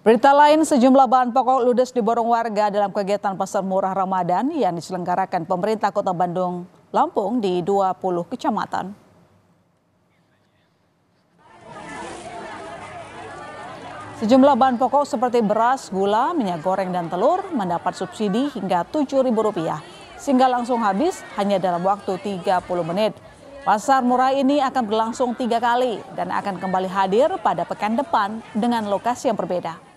Berita lain, sejumlah bahan pokok ludes diborong warga dalam kegiatan pasar murah Ramadan yang diselenggarakan pemerintah Kota Bandung Lampung di 20 kecamatan. Sejumlah bahan pokok seperti beras, gula, minyak goreng, dan telur mendapat subsidi hingga Rp7.000 sehingga langsung habis hanya dalam waktu 30 menit. Pasar murah ini akan berlangsung tiga kali dan akan kembali hadir pada pekan depan dengan lokasi yang berbeda.